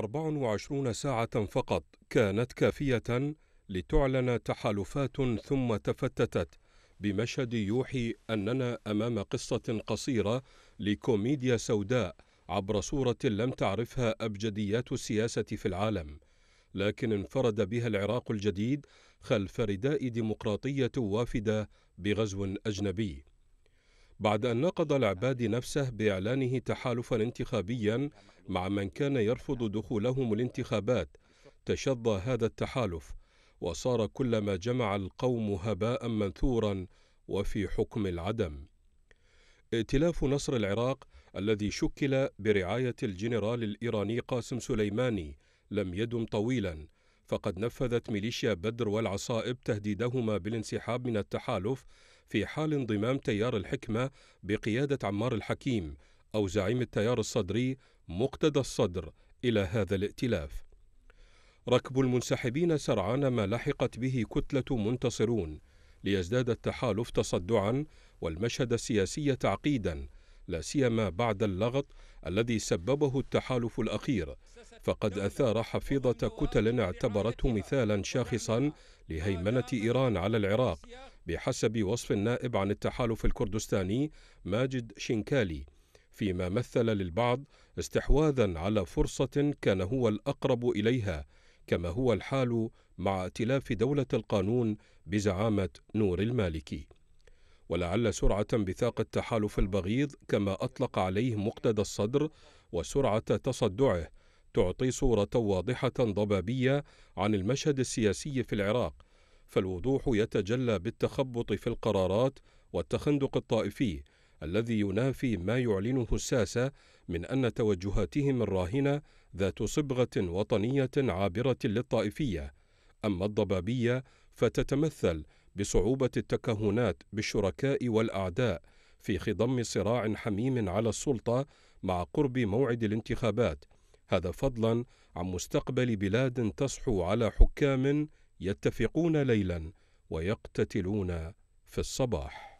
24 ساعة فقط كانت كافية لتعلن تحالفات ثم تفتتت بمشهد يوحي أننا أمام قصة قصيرة لكوميديا سوداء عبر صورة لم تعرفها أبجديات السياسة في العالم لكن انفرد بها العراق الجديد خلف رداء ديمقراطية وافدة بغزو أجنبي بعد أن نقض العباد نفسه بإعلانه تحالفا انتخابيا مع من كان يرفض دخولهم الانتخابات تشظى هذا التحالف وصار كلما جمع القوم هباء منثورا وفي حكم العدم ائتلاف نصر العراق الذي شكل برعاية الجنرال الإيراني قاسم سليماني لم يدم طويلا فقد نفذت ميليشيا بدر والعصائب تهديدهما بالانسحاب من التحالف في حال انضمام تيار الحكمة بقيادة عمار الحكيم أو زعيم التيار الصدري مقتدى الصدر إلى هذا الائتلاف ركب المنسحبين سرعان ما لحقت به كتلة منتصرون ليزداد التحالف تصدعا والمشهد السياسي تعقيدا لا سيما بعد اللغط الذي سببه التحالف الاخير فقد اثار حفيظه كتل اعتبرته مثالا شاخصا لهيمنه ايران على العراق بحسب وصف النائب عن التحالف الكردستاني ماجد شنكالي فيما مثل للبعض استحواذا على فرصة كان هو الأقرب إليها كما هو الحال مع ائتلاف دولة القانون بزعامة نور المالكي ولعل سرعة انبثاق التحالف البغيض كما أطلق عليه مقتدى الصدر وسرعة تصدعه تعطي صورة واضحة ضبابية عن المشهد السياسي في العراق فالوضوح يتجلى بالتخبط في القرارات والتخندق الطائفي الذي ينافي ما يعلنه الساسة من أن توجهاتهم الراهنة ذات صبغة وطنية عابرة للطائفية أما الضبابية فتتمثل بصعوبة التكهنات بالشركاء والأعداء في خضم صراع حميم على السلطة مع قرب موعد الانتخابات هذا فضلا عن مستقبل بلاد تصحو على حكام يتفقون ليلا ويقتتلون في الصباح